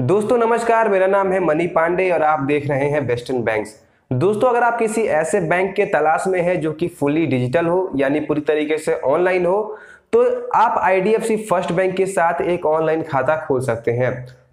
दोस्तों नमस्कार मेरा नाम है मनी पांडे और आप देख रहे हैं वेस्टर्न बैंक्स दोस्तों अगर आप किसी ऐसे बैंक के तलाश में हैं जो कि फुली डिजिटल हो यानी पूरी तरीके से ऑनलाइन हो तो आप आई फर्स्ट बैंक के साथ एक ऑनलाइन खाता खोल सकते हैं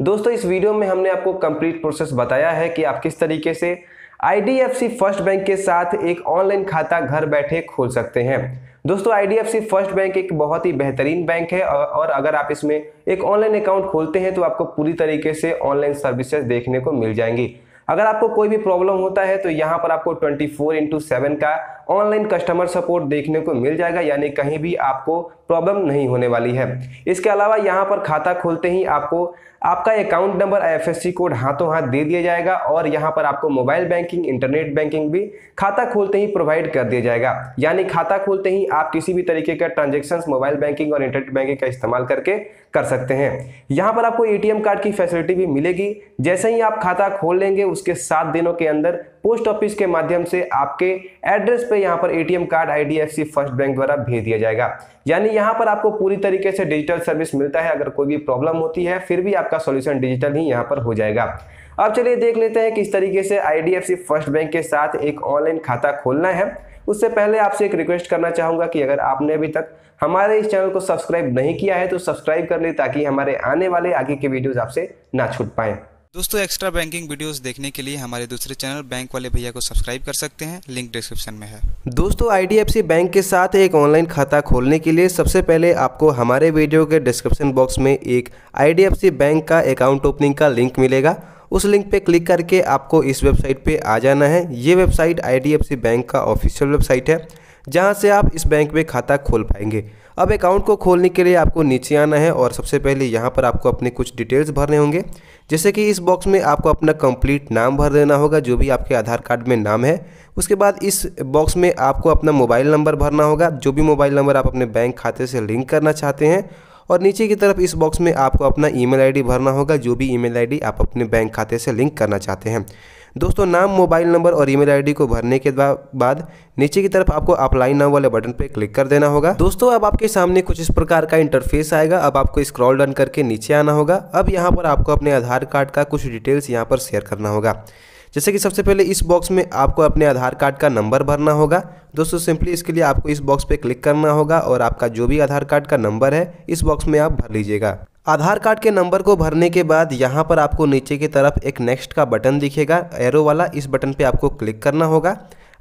दोस्तों इस वीडियो में हमने आपको कंप्लीट प्रोसेस बताया है कि आप किस तरीके से आई फर्स्ट बैंक के साथ एक ऑनलाइन खाता घर बैठे खोल सकते हैं दोस्तों आईडीएफसी फर्स्ट बैंक एक बहुत ही बेहतरीन बैंक है और अगर आप इसमें एक ऑनलाइन अकाउंट खोलते हैं तो आपको पूरी तरीके से ऑनलाइन सर्विसेज देखने को मिल जाएंगी अगर आपको कोई भी प्रॉब्लम होता है तो यहाँ पर आपको 24 फोर इंटू सेवन का ऑनलाइन कस्टमर सपोर्ट देखने को मिल जाएगा यानी कहीं भी आपको प्रॉब्लम नहीं होने वाली है इसके अलावा यहाँ पर खाता खोलते ही आपको आपका अकाउंट नंबर आई कोड हाथों हाथ दे दिया जाएगा और यहाँ पर आपको मोबाइल बैंकिंग इंटरनेट बैंकिंग भी खाता खोलते ही प्रोवाइड कर दिया जाएगा यानी खाता खोलते ही आप किसी भी तरीके का ट्रांजेक्शन मोबाइल बैंकिंग और इंटरनेट बैंकिंग का इस्तेमाल करके कर सकते हैं यहाँ पर आपको ए कार्ड की फैसिलिटी भी मिलेगी जैसे ही आप खाता खोल लेंगे उसके सात दिनों के अंदर पोस्ट ऑफिस के माध्यम से आपके एड्रेस पे यहाँ पर ATM card IDFC first bank द्वारा भेज दिया जाएगा यानी यहाँ पर आपको पूरी तरीके से डिजिटल सर्विस मिलता है अगर कोई भी प्रॉब्लम होती है फिर भी आपका सोल्यूशन डिजिटल ही यहाँ पर हो जाएगा अब चलिए देख लेते हैं किस तरीके से आई फर्स्ट बैंक के साथ एक ऑनलाइन खाता खोलना है उससे पहले आपसे एक रिक्वेस्ट करना चाहूंगा कि अगर आपने अभी तक हमारे इस चैनल को सब्सक्राइब नहीं किया है तो सब्सक्राइब कर ले ताकि हमारे आने वाले आगे के वीडियोस आपसे ना छूट पाएं दोस्तों एक्स्ट्रा बैंकिंग वीडियोस देखने के लिए हमारे दूसरे चैनल बैंक वाले भैया को सब्सक्राइब कर सकते हैं लिंक डिस्क्रिप्शन में है दोस्तों आईडीएफसी बैंक के साथ एक ऑनलाइन खाता खोलने के लिए सबसे पहले आपको हमारे वीडियो के डिस्क्रिप्शन बॉक्स में एक आईडीएफसी बैंक का अकाउंट ओपनिंग का लिंक मिलेगा उस लिंक पे क्लिक करके आपको इस वेबसाइट पे आ जाना है ये वेबसाइट आईडीएफसी बैंक का ऑफिशियल वेबसाइट है जहाँ से आप इस बैंक में खाता खोल पाएंगे अब अकाउंट को खोलने के लिए आपको नीचे आना है और सबसे पहले यहाँ पर आपको अपने कुछ डिटेल्स भरने होंगे जैसे कि इस बॉक्स में आपको अपना कंप्लीट नाम भर देना होगा जो भी आपके आधार कार्ड में नाम है उसके बाद इस बॉक्स में आपको अपना मोबाइल नंबर भरना होगा जो भी मोबाइल नंबर आप अपने बैंक खाते से लिंक करना चाहते हैं और नीचे की तरफ इस बॉक्स में आपको अपना ईमेल आईडी भरना होगा जो भी ईमेल आईडी आप अपने बैंक खाते से लिंक करना चाहते हैं दोस्तों नाम मोबाइल नंबर और ईमेल आईडी को भरने के बाद नीचे की तरफ आपको अप्लाई नाउ वाले बटन पर क्लिक कर देना होगा दोस्तों अब आपके सामने कुछ इस प्रकार का इंटरफेस आएगा अब आपको स्क्रॉल डन करके नीचे आना होगा अब यहाँ पर आपको अपने आधार कार्ड का कुछ डिटेल्स यहाँ पर शेयर करना होगा जैसे कि सबसे पहले इस बॉक्स में आपको अपने आधार कार्ड का नंबर भरना होगा दोस्तों सिंपली इसके लिए आपको इस बॉक्स पे क्लिक करना होगा और आपका जो भी आधार कार्ड का नंबर है इस बॉक्स में आप भर लीजिएगा आधार कार्ड के नंबर को भरने के बाद यहाँ पर आपको नीचे की तरफ एक नेक्स्ट का बटन दिखेगा एरो वाला इस बटन पे आपको क्लिक करना होगा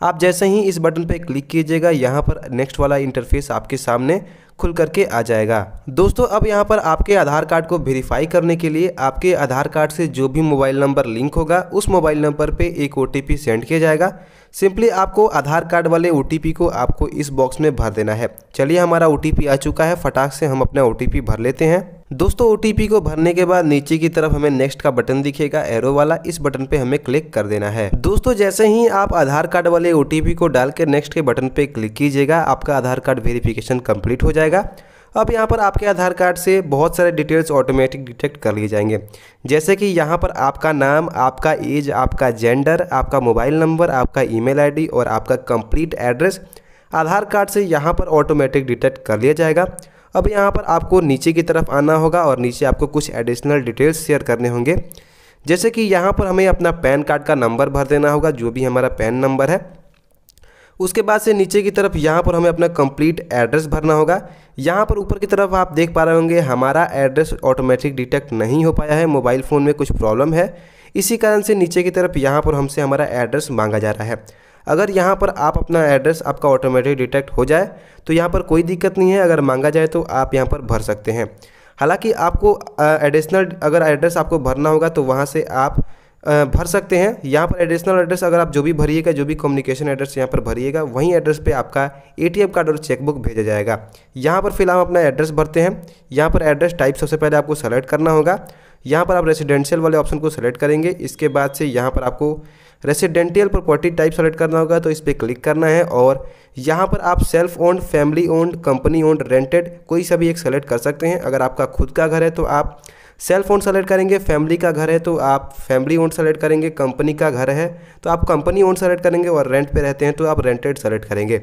आप जैसे ही इस बटन पे क्लिक कीजिएगा यहाँ पर नेक्स्ट वाला इंटरफेस आपके सामने खुल करके आ जाएगा दोस्तों अब यहाँ पर आपके आधार कार्ड को वेरीफाई करने के लिए आपके आधार कार्ड से जो भी मोबाइल नंबर लिंक होगा उस मोबाइल नंबर पे एक ओ सेंड किया जाएगा सिंपली आपको आधार कार्ड वाले ओ को आपको इस बॉक्स में भर देना है चलिए हमारा ओ आ चुका है फटाक से हम अपना ओ भर लेते हैं दोस्तों ओ को भरने के बाद नीचे की तरफ हमें नेक्स्ट का बटन दिखेगा एरो वाला इस बटन पे हमें क्लिक कर देना है दोस्तों जैसे ही आप आधार कार्ड वाले ओ को डाल के नेक्स्ट के बटन पे क्लिक कीजिएगा आपका आधार कार्ड वेरिफिकेशन कंप्लीट हो जाएगा अब यहाँ पर आपके आधार कार्ड से बहुत सारे डिटेल्स ऑटोमेटिक डिटेक्ट कर लिए जाएंगे जैसे कि यहाँ पर आपका नाम आपका एज आपका जेंडर आपका मोबाइल नंबर आपका ईमेल आईडी और आपका कंप्लीट एड्रेस आधार कार्ड से यहाँ पर ऑटोमेटिक डिटेक्ट कर लिया जाएगा अब यहाँ पर आपको नीचे की तरफ आना होगा और नीचे आपको कुछ एडिशनल डिटेल्स शेयर करने होंगे जैसे कि यहाँ पर हमें अपना पैन कार्ड का नंबर भर देना होगा जो भी हमारा पैन नंबर है उसके बाद से नीचे की तरफ यहाँ पर हमें अपना कंप्लीट एड्रेस भरना होगा यहाँ पर ऊपर की तरफ आप देख पा रहे होंगे हमारा एड्रेस ऑटोमेटिक डिटेक्ट नहीं हो पाया है मोबाइल फ़ोन में कुछ प्रॉब्लम है इसी कारण से नीचे की तरफ यहाँ पर हमसे हमारा एड्रेस मांगा जा रहा है अगर यहाँ पर आप अपना एड्रेस आपका ऑटोमेटिक डिटेक्ट हो जाए तो यहाँ पर कोई दिक्कत नहीं है अगर मांगा जाए तो आप यहाँ पर भर सकते हैं हालांकि आपको एडिशनल अगर एड्रेस आपको भरना होगा तो वहाँ से आप भर सकते हैं यहाँ पर एडिशनल एड्रेस अगर आप जो भी भरिएगा जो भी कम्युनिकेशन एड्रेस यहाँ पर भरिएगा वहीं एड्रेस पे आपका एटीएम कार्ड और चेकबुक भेजा जाएगा यहाँ पर फिलहाल अपना एड्रेस भरते हैं यहाँ पर एड्रेस टाइप सबसे पहले आपको सेलेक्ट करना होगा यहाँ पर आप रेसिडेंशियल वाले ऑप्शन को सेलेक्ट करेंगे इसके बाद से यहाँ पर आपको रेसिडेंटियल प्रॉपर्टी टाइप सेलेक्ट करना होगा तो इस पर क्लिक करना है और यहाँ पर आप self owned family owned company owned rented कोई सा भी एक सेलेक्ट कर सकते हैं अगर आपका खुद का घर है तो आप सेल्फ ओन सेलेक्ट करेंगे फैमिली का घर है तो आप फैमिली ओन सेलेक्ट करेंगे कंपनी का घर है तो आप कंपनी ओन सेलेक्ट करेंगे और रेंट पे रहते हैं तो आप रेंटेड सेलेक्ट करेंगे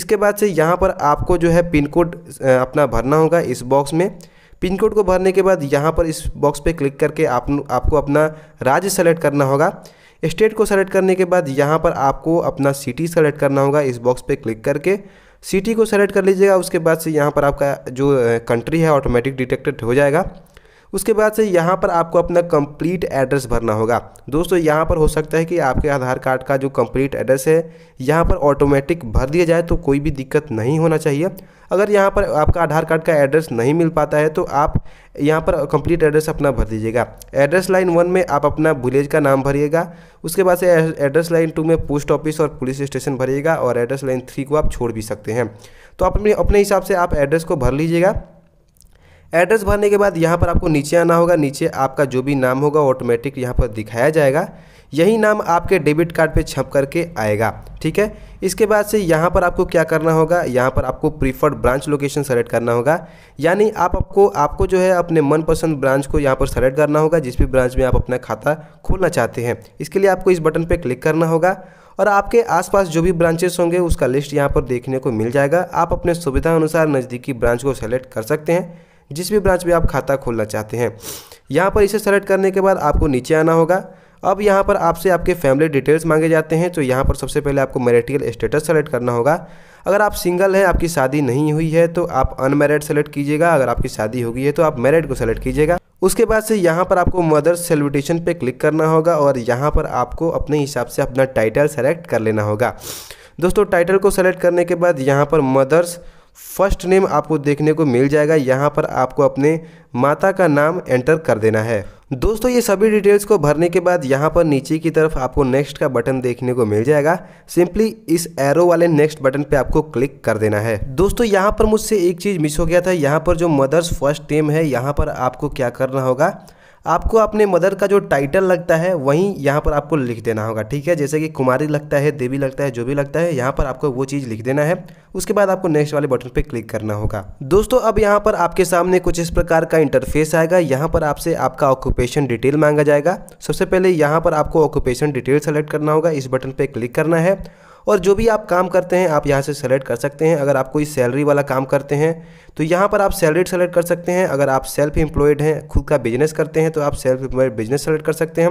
इसके बाद से यहाँ पर आपको जो है पिन कोड अपना भरना होगा इस बॉक्स में पिन कोड को भरने के बाद यहाँ पर इस बॉक्स पे क्लिक करके आप, आपको अपना राज्य सेलेक्ट करना होगा स्टेट को सेलेक्ट करने के बाद यहाँ पर आपको अपना सिटी सेलेक्ट करना होगा इस बॉक्स पे क्लिक करके सिटी को सेलेक्ट कर लीजिएगा उसके बाद से यहाँ पर आपका जो कंट्री है ऑटोमेटिक डिटेक्टेड हो जाएगा उसके बाद से यहाँ पर आपको अपना कंप्लीट एड्रेस भरना होगा दोस्तों यहाँ पर हो सकता है कि आपके आधार कार्ड का जो कंप्लीट एड्रेस है यहाँ पर ऑटोमेटिक भर दिया जाए तो कोई भी दिक्कत नहीं होना चाहिए अगर यहाँ पर आपका आधार कार्ड का एड्रेस नहीं मिल पाता है तो आप यहाँ पर कंप्लीट एड्रेस अपना भर दीजिएगा एड्रेस लाइन वन में आप अपना विलेज का नाम भरिएगा उसके बाद से एड्रेस लाइन टू में पोस्ट ऑफिस और पुलिस स्टेशन भरिएगा और एड्रेस लाइन थ्री को आप छोड़ भी सकते हैं तो आप अपने अपने हिसाब से आप एड्रेस को भर लीजिएगा एड्रेस भरने के बाद यहाँ पर आपको नीचे आना होगा नीचे आपका जो भी नाम होगा ऑटोमेटिक यहाँ पर दिखाया जाएगा यही नाम आपके डेबिट कार्ड पे छप करके आएगा ठीक है इसके बाद से यहाँ पर आपको क्या करना होगा यहाँ पर आपको प्रीफर्ड ब्रांच लोकेशन सेलेक्ट करना होगा यानी आप आपको आपको जो है अपने मनपसंद ब्रांच को यहाँ पर सेलेक्ट करना होगा जिस भी ब्रांच में आप अपना खाता खोलना चाहते हैं इसके लिए आपको इस बटन पर क्लिक करना होगा और आपके आसपास जो भी ब्रांचेस होंगे उसका लिस्ट यहाँ पर देखने को मिल जाएगा आप अपने सुविधा अनुसार नज़दीकी ब्रांच को सेलेक्ट कर सकते हैं जिस भी ब्रांच में आप खाता खोलना चाहते हैं यहाँ पर इसे सेलेक्ट करने के बाद आपको नीचे आना होगा अब यहाँ पर आपसे आपके फैमिली डिटेल्स मांगे जाते हैं तो यहाँ पर सबसे पहले आपको मैरिटियल स्टेटस सेलेक्ट करना होगा अगर आप सिंगल हैं आपकी शादी नहीं हुई है तो आप अनमेरिड सेलेक्ट कीजिएगा अगर आपकी शादी होगी है तो आप मेरिड को सेलेक्ट कीजिएगा उसके बाद से यहाँ पर आपको मदर सेलिब्रिटेशन पे क्लिक करना होगा और यहाँ पर आपको अपने हिसाब से अपना टाइटल सेलेक्ट कर लेना होगा दोस्तों टाइटल को सेलेक्ट करने के बाद यहाँ पर मदर्स फर्स्ट नेम आपको देखने को मिल जाएगा यहाँ पर आपको अपने माता का नाम एंटर कर देना है दोस्तों ये सभी डिटेल्स को भरने के बाद यहाँ पर नीचे की तरफ आपको नेक्स्ट का बटन देखने को मिल जाएगा सिंपली इस एरो वाले नेक्स्ट बटन पे आपको क्लिक कर देना है दोस्तों यहाँ पर मुझसे एक चीज़ मिस हो गया था यहाँ पर जो मदर्स फर्स्ट नेम है यहाँ पर आपको क्या करना होगा आपको अपने मदर का जो टाइटल लगता है वहीं यहाँ पर आपको लिख देना होगा ठीक है जैसे कि कुमारी लगता है देवी लगता है जो भी लगता है यहाँ पर आपको वो चीज़ लिख देना है उसके बाद आपको नेक्स्ट वाले बटन पर क्लिक करना होगा दोस्तों अब यहाँ पर आपके सामने कुछ इस प्रकार का इंटरफेस आएगा यहाँ पर आपसे आपका ऑक्यूपेशन डिटेल मांगा जाएगा सबसे पहले यहाँ पर आपको ऑक्यूपेशन डिटेल सेलेक्ट करना होगा इस बटन पर क्लिक करना है और जो भी आप काम करते हैं आप यहाँ से सेलेक्ट कर सकते हैं अगर आप कोई सैलरी वाला काम करते हैं तो यहाँ पर आप सैलरी सेलेक्ट कर सकते हैं अगर आप सेल्फ एम्प्लॉयड हैं खुद का बिजनेस करते हैं तो आप सेल्फ एम्प्लॉयड बिजनेस सेलेक्ट कर सकते हैं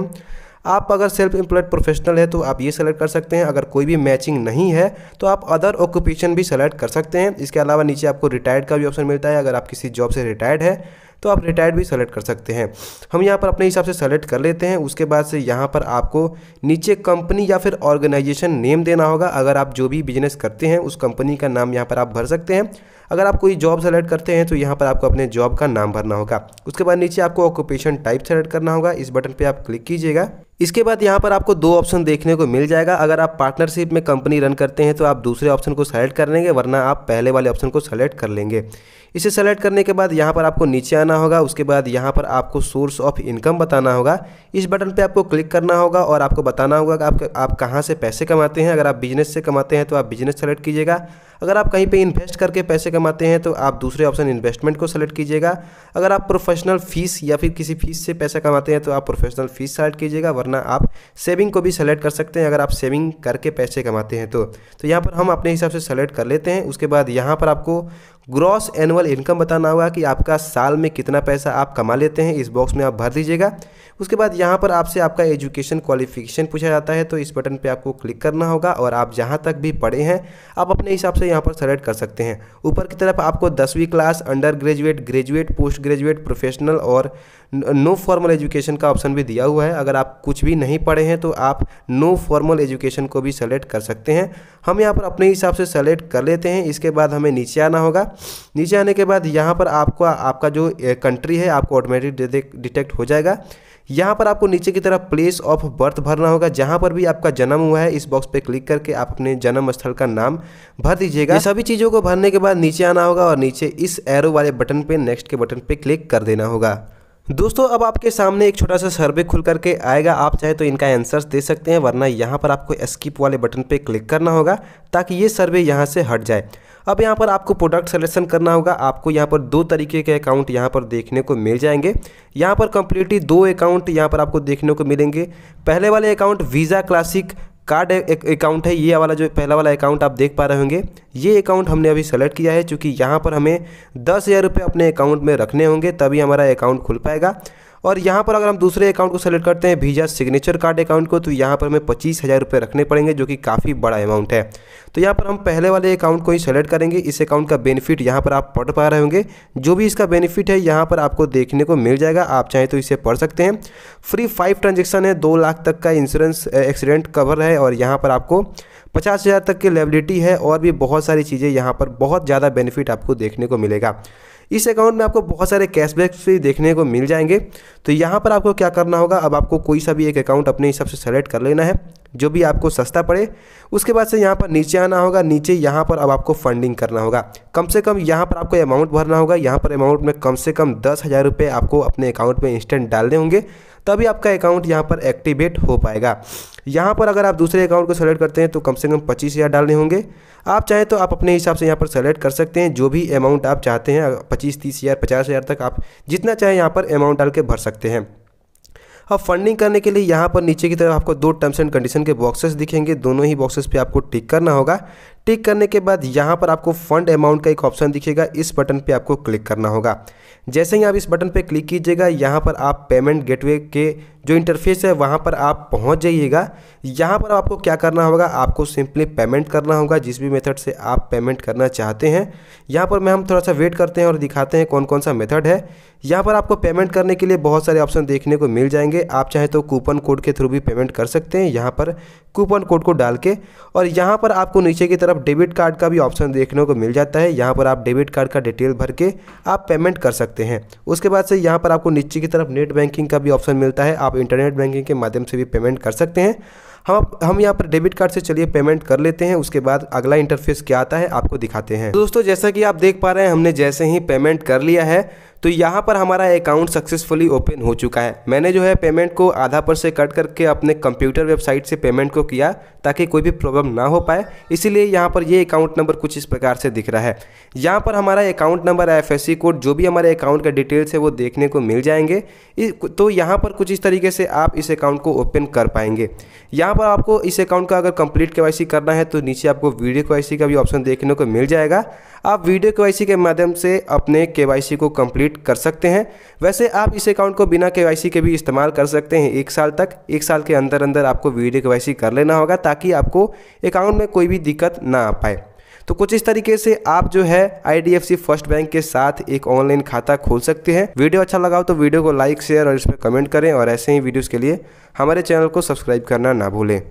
आप अगर सेल्फ एम्प्लॉयड प्रोफेशनल है तो आप ये सेलेक्ट कर सकते हैं अगर कोई भी मैचिंग नहीं है तो आप अदर ऑक्यूपेशन भी सेलेक्ट कर सकते हैं इसके अलावा नीचे आपको रिटायर्ड का भी ऑप्शन मिलता है अगर आप किसी जॉब से रिटायर्ड है तो आप रिटायर्ड भी सेलेक्ट कर सकते हैं हम यहाँ पर अपने हिसाब से सेलेक्ट कर लेते हैं उसके बाद से यहाँ पर आपको नीचे कंपनी या फिर ऑर्गेनाइजेशन नेम देना होगा अगर आप जो भी बिजनेस करते हैं उस कंपनी का नाम यहाँ पर आप भर सकते हैं अगर आप कोई जॉब सेलेक्ट करते हैं तो यहाँ पर आपको अपने जॉब का नाम भरना होगा उसके बाद नीचे आपको ऑक्यूपेशन टाइप सेलेक्ट करना होगा इस बटन पर आप क्लिक कीजिएगा इसके बाद यहाँ पर आपको दो ऑप्शन देखने को मिल जाएगा अगर आप पार्टनरशिप में कंपनी रन करते हैं तो आप दूसरे ऑप्शन को सेलेक्ट कर लेंगे वरना आप पहले वाले ऑप्शन को सेलेक्ट कर लेंगे इसे सेलेक्ट करने के बाद यहाँ पर आपको नीचे आना होगा उसके बाद यहाँ पर आपको सोर्स ऑफ इनकम बताना होगा इस बटन पे आपको क्लिक करना होगा और आपको बताना होगा कि आप आप कहाँ से पैसे कमाते हैं अगर आप बिजनेस से कमाते हैं तो आप बिजनेस सेलेक्ट कीजिएगा अगर आप कहीं पर इन्वेस्ट करके पैसे कमाते हैं तो आप दूसरे ऑप्शन इन्वेस्टमेंट को सेलेक्ट कीजिएगा अगर आप प्रोफेशनल फीस या फिर किसी फीस से पैसा कमाते हैं तो आप प्रोफेशनल फीस सेलेक्ट कीजिएगा वरना आप सेविंग को भी सेलेक्ट कर सकते हैं अगर आप सेविंग करके पैसे कमाते हैं तो, तो यहाँ पर हम अपने हिसाब से सेलेक्ट कर लेते हैं उसके बाद यहाँ पर आपको ग्रॉस एनुअल इनकम बताना होगा कि आपका साल में कितना पैसा आप कमा लेते हैं इस बॉक्स में आप भर दीजिएगा उसके बाद यहाँ पर आपसे आपका एजुकेशन क्वालिफिकेशन पूछा जाता है तो इस बटन पे आपको क्लिक करना होगा और आप जहाँ तक भी पढ़े हैं आप अपने हिसाब से यहाँ पर सेलेक्ट कर सकते हैं ऊपर की तरफ आपको दसवीं class undergraduate graduate postgraduate professional और नो फॉर्मल एजुकेशन का ऑप्शन भी दिया हुआ है अगर आप कुछ भी नहीं पढ़े हैं तो आप नो फॉर्मल एजुकेशन को भी सेलेक्ट कर सकते हैं हम यहाँ पर अपने हिसाब से सेलेक्ट कर लेते हैं इसके बाद हमें नीचे आना होगा नीचे आने के बाद यहाँ पर आपको आपका जो कंट्री है आपको ऑटोमेटिक डिटेक्ट हो जाएगा यहाँ पर आपको नीचे की तरफ प्लेस ऑफ बर्थ भरना होगा जहाँ पर भी आपका जन्म हुआ है इस बॉक्स पे क्लिक करके आप अपने जन्म स्थल का नाम भर दीजिएगा सभी चीज़ों को भरने के बाद नीचे आना होगा और नीचे इस एरो वाले बटन पे नेक्स्ट के बटन पे क्लिक कर देना होगा दोस्तों अब आपके सामने एक छोटा सा सर्वे खुल करके आएगा आप चाहे तो इनका आंसर्स दे सकते हैं वरना यहाँ पर आपको स्किप वाले बटन पे क्लिक करना होगा ताकि ये सर्वे यहाँ से हट जाए अब यहाँ पर आपको प्रोडक्ट सेलेक्शन करना होगा आपको यहाँ पर दो तरीके के अकाउंट यहाँ पर देखने को मिल जाएंगे यहाँ पर कंप्लीटली दो अकाउंट यहाँ पर आपको देखने को मिलेंगे पहले वाले account visa classic card account है ये वाला जो पहला वाला अकाउंट आप देख पा रहे होंगे ये अकाउंट हमने अभी सेलेक्ट किया है क्योंकि यहाँ पर हमें दस हज़ार रुपये अपने अकाउंट में रखने होंगे तभी हमारा अकाउंट खुल पाएगा और यहाँ पर अगर हम दूसरे अकाउंट को सेलेक्ट करते हैं भीजा सिग्नेचर कार्ड अकाउंट को तो यहाँ पर हमें पच्चीस हज़ार रुपये रखने पड़ेंगे जो कि काफ़ी बड़ा अमाउंट है तो यहाँ पर हम पहले वाले अकाउंट को ही सेलेक्ट करेंगे इस अकाउंट का बेनिफिट यहाँ पर आप पढ़ पा रहे होंगे जो भी इसका बेनिफिट है यहाँ पर आपको देखने को मिल जाएगा आप चाहें तो इसे पढ़ सकते हैं फ्री फाइव ट्रांजेक्शन है दो लाख तक का इंश्योरेंस एक्सीडेंट कवर है और यहाँ पर आपको पचास हज़ार तक की लेबिलिटी है और भी बहुत सारी चीज़ें यहाँ पर बहुत ज़्यादा बेनिफिट आपको देखने को मिलेगा इस अकाउंट में आपको बहुत सारे कैशबैक्स भी देखने को मिल जाएंगे तो यहाँ पर आपको क्या करना होगा अब आपको कोई सा भी एक अकाउंट अपने हिसाब से सेलेक्ट कर लेना है जो भी आपको सस्ता पड़े उसके बाद से यहाँ पर नीचे आना होगा नीचे यहाँ पर अब आपको फंडिंग करना होगा कम से कम यहाँ पर आपको अमाउंट भरना होगा यहाँ पर अमाउंट में कम से कम दस हज़ार रुपये आपको अपने अकाउंट में इंस्टेंट डालने होंगे तभी आपका अकाउंट यहाँ पर एक्टिवेट हो पाएगा यहाँ पर अगर आप दूसरे अकाउंट को सेलेक्ट करते हैं तो कम से कम पच्चीस हज़ार डालने होंगे आप चाहें तो आप अपने हिसाब से यहाँ पर सेलेक्ट कर सकते हैं जो भी अमाउंट आप चाहते हैं पच्चीस तीस हज़ार पचास हज़ार तक आप जितना चाहें यहाँ पर अमाउंट डाल के भर सकते हैं अब फंडिंग करने के लिए यहाँ पर नीचे की तरफ आपको दो टर्म्स एंड कंडीशन के बॉक्सेस दिखेंगे दोनों ही बॉक्सेस पे आपको टिक करना होगा टिक करने के बाद यहाँ पर आपको फंड अमाउंट का एक ऑप्शन दिखेगा इस बटन पे आपको क्लिक करना होगा जैसे ही आप इस बटन पर क्लिक कीजिएगा यहाँ पर आप पेमेंट गेटवे के जो इंटरफेस है वहाँ पर आप पहुँच जाइएगा यहाँ पर आपको क्या करना होगा आपको सिंपली पेमेंट करना होगा जिस भी मेथड से आप पेमेंट करना चाहते हैं यहाँ पर मैं हम थोड़ा सा वेट करते हैं और दिखाते हैं कौन कौन सा मेथड है यहाँ पर आपको पेमेंट करने के लिए बहुत सारे ऑप्शन देखने को मिल जाएंगे आप चाहे तो कूपन कोड के थ्रू भी पेमेंट कर सकते हैं यहाँ पर कूपन कोड को डाल के और यहाँ पर आपको नीचे की तरफ डेबिट कार्ड का भी ऑप्शन देखने को मिल जाता है यहाँ पर आप डेबिट कार्ड का डिटेल भर के आप पेमेंट कर सकते हैं उसके बाद से यहाँ पर आपको नीचे की तरफ नेट बैंकिंग का भी ऑप्शन मिलता है आप आप इंटरनेट बैंकिंग के माध्यम से भी पेमेंट कर सकते हैं हम हम यहाँ पर डेबिट कार्ड से चलिए पेमेंट कर लेते हैं उसके बाद अगला इंटरफेस क्या आता है आपको दिखाते हैं दोस्तों जैसा कि आप देख पा रहे हैं हमने जैसे ही पेमेंट कर लिया है तो यहाँ पर हमारा अकाउंट सक्सेसफुली ओपन हो चुका है मैंने जो है पेमेंट को आधा पर से कट करके अपने कंप्यूटर वेबसाइट से पेमेंट को किया ताकि कोई भी प्रॉब्लम ना हो पाए इसीलिए यहाँ पर ये अकाउंट नंबर कुछ इस प्रकार से दिख रहा है यहाँ पर हमारा अकाउंट नंबर एफ कोड जो भी हमारे अकाउंट का डिटेल्स है वो देखने को मिल जाएंगे तो यहाँ पर कुछ इस तरीके से आप इस अकाउंट को ओपन कर पाएंगे यहाँ पर आपको इस अकाउंट का अगर कंप्लीट के करना है तो नीचे आपको वीडियो के का भी ऑप्शन देखने को मिल जाएगा आप वीडियो के के माध्यम से अपने के को कंप्लीट कर सकते हैं वैसे आप इस अकाउंट को बिना के के भी इस्तेमाल कर सकते हैं एक साल तक एक साल के अंदर अंदर आपको वीडियो के कर लेना होगा ताकि आपको अकाउंट में कोई भी दिक्कत ना आ पाए तो कुछ इस तरीके से आप जो है आई फर्स्ट बैंक के साथ एक ऑनलाइन खाता खोल सकते हैं वीडियो अच्छा लगा हो तो वीडियो को लाइक शेयर और इसमें कमेंट करें और ऐसे ही वीडियोज़ के लिए हमारे चैनल को सब्सक्राइब करना ना भूलें